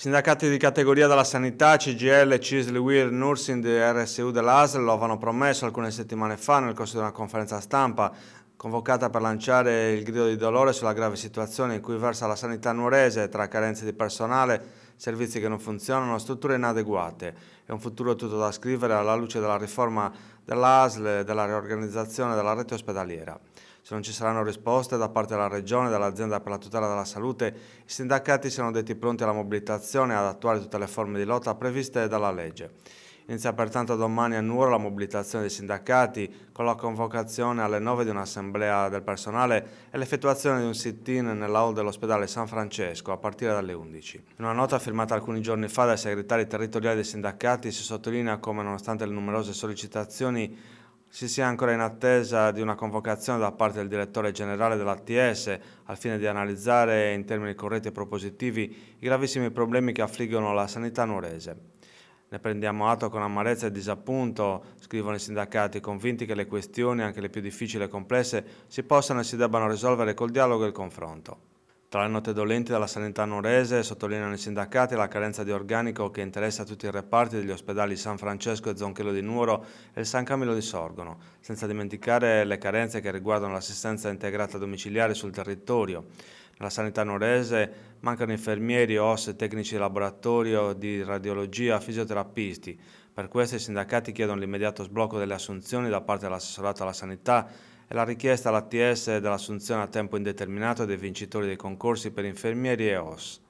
sindacati di categoria della sanità, CGL, CISL, WIR, Nursing e RSU dell'ASL lo avevano promesso alcune settimane fa nel corso di una conferenza stampa convocata per lanciare il grido di dolore sulla grave situazione in cui versa la sanità nuorese tra carenze di personale, servizi che non funzionano, strutture inadeguate. È un futuro tutto da scrivere alla luce della riforma dell'ASL e della riorganizzazione della rete ospedaliera. Se non ci saranno risposte da parte della Regione e dell'azienda per la tutela della salute, i sindacati saranno detti pronti alla mobilitazione e ad attuare tutte le forme di lotta previste dalla legge. Inizia pertanto domani a Nuoro la mobilitazione dei sindacati con la convocazione alle 9 di un'assemblea del personale e l'effettuazione di un sit-in nell'hall dell'ospedale San Francesco a partire dalle 11. In una nota firmata alcuni giorni fa dai segretari territoriali dei sindacati si sottolinea come nonostante le numerose sollecitazioni si sia ancora in attesa di una convocazione da parte del direttore generale dell'ATS al fine di analizzare in termini corretti e propositivi i gravissimi problemi che affliggono la sanità nuorese ne prendiamo atto con amarezza e disappunto, scrivono i sindacati, convinti che le questioni, anche le più difficili e complesse, si possano e si debbano risolvere col dialogo e il confronto. Tra le note dolenti della sanità norese sottolineano i sindacati la carenza di organico che interessa tutti i reparti degli ospedali San Francesco e Zonchelo di Nuoro e il San Camillo di Sorgono, senza dimenticare le carenze che riguardano l'assistenza integrata domiciliare sul territorio. Nella sanità norese mancano infermieri, OS, tecnici di laboratorio, di radiologia, fisioterapisti. Per questo i sindacati chiedono l'immediato sblocco delle assunzioni da parte dell'assessorato alla sanità la richiesta all'ATS dell'assunzione a tempo indeterminato dei vincitori dei concorsi per infermieri e OS.